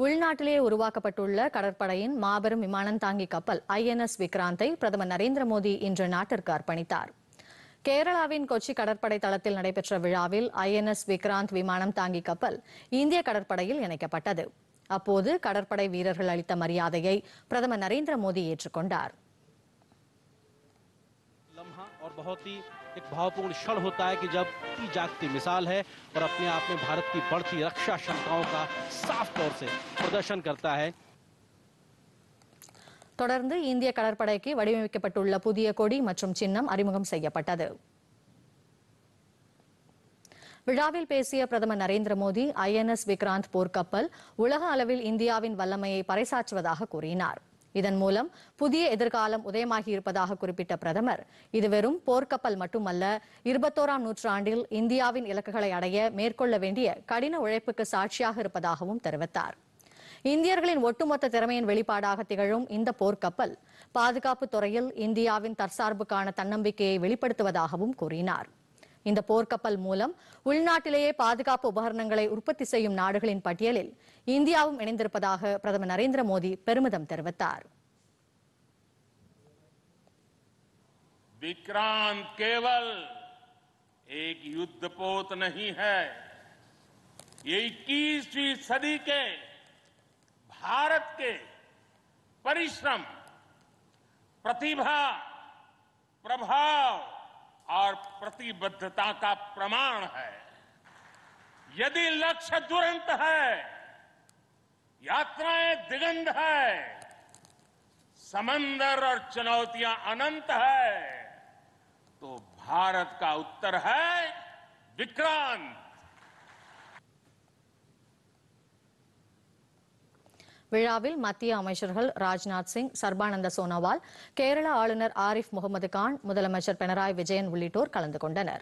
உள்நாட்டிலேயே உருவாக்கப்பட்டுள்ள கடற்படையின் மாபெரும் விமானம் தாங்கி கப்பல் எஸ் விக்ராந்தை பிரதமர் நரேந்திர மோடி இன்று நாட்டிற்கு அர்ப்பணித்தார் கேரளாவின் கொச்சி கடற்படை தளத்தில் நடைபெற்ற விழாவில் ஐஎன்எஸ் விக்ராந்த் விமானம் தாங்கி கப்பல் இந்திய கடற்படையில் இணைக்கப்பட்டது அப்போது கடற்படை வீரர்கள் அளித்த மரியாதையை பிரதமர் நரேந்திர மோடி ஏற்றுக்கொண்டாா் लम्हा और बहुत ही एक भावपूर्ण क्षण होता है कि जब की जागती मिसाल है और अपने आप में भारत की बढ़ती रक्षा क्षमताओं का साफ तौर से प्रदर्शन करता है वे विक्रांत उलग अलव वलमें परेसाचार இதன் மூலம் புதிய எதிர்காலம் உதயமாகி இருப்பதாக குறிப்பிட்ட பிரதமர் இது வெறும் போர்க்கப்பல் மட்டுமல்ல இருபத்தோராம் நூற்றாண்டில் இந்தியாவின் இலக்குகளை அடைய மேற்கொள்ள வேண்டிய கடின உழைப்புக்கு சாட்சியாக இருப்பதாகவும் தெரிவித்தார் இந்தியர்களின் ஒட்டுமொத்த திறமையின் வெளிப்பாடாக திகழும் இந்த போர்க்கப்பல் பாதுகாப்பு துறையில் இந்தியாவின் தற்சார்புக்கான தன்னம்பிக்கையை வெளிப்படுத்துவதாகவும் கூறினாா் இந்த போர்க்கப்பல் மூலம் உள்நாட்டிலேயே பாதுகாப்பு உபகரணங்களை உற்பத்தி செய்யும் நாடுகளின் பட்டியலில் இந்தியாவும் இணைந்திருப்பதாக பிரதமர் நரேந்திர மோடி பெருமிதம் தெரிவித்தார் विक्रांत केवल एक युद्धपोत नहीं है ये इक्कीसवीं सदी के भारत के परिश्रम प्रतिभा प्रभाव और प्रतिबद्धता का प्रमाण है यदि लक्ष्य दुरंत है यात्राएं दिगंध है समंदर और चुनौतियां अनंत है तो भारत का उत्तर है विक्रांत விழாவில் மத்திய அமைச்சர்கள் ராஜ்நாத் சிங் சர்பானந்த சோனோவால் கேரள ஆளுநர் ஆரிஃப் முகமது கான் முதலமைச்சர் பினராயி விஜயன் உள்ளிட்டோர் கலந்து கொண்டனா்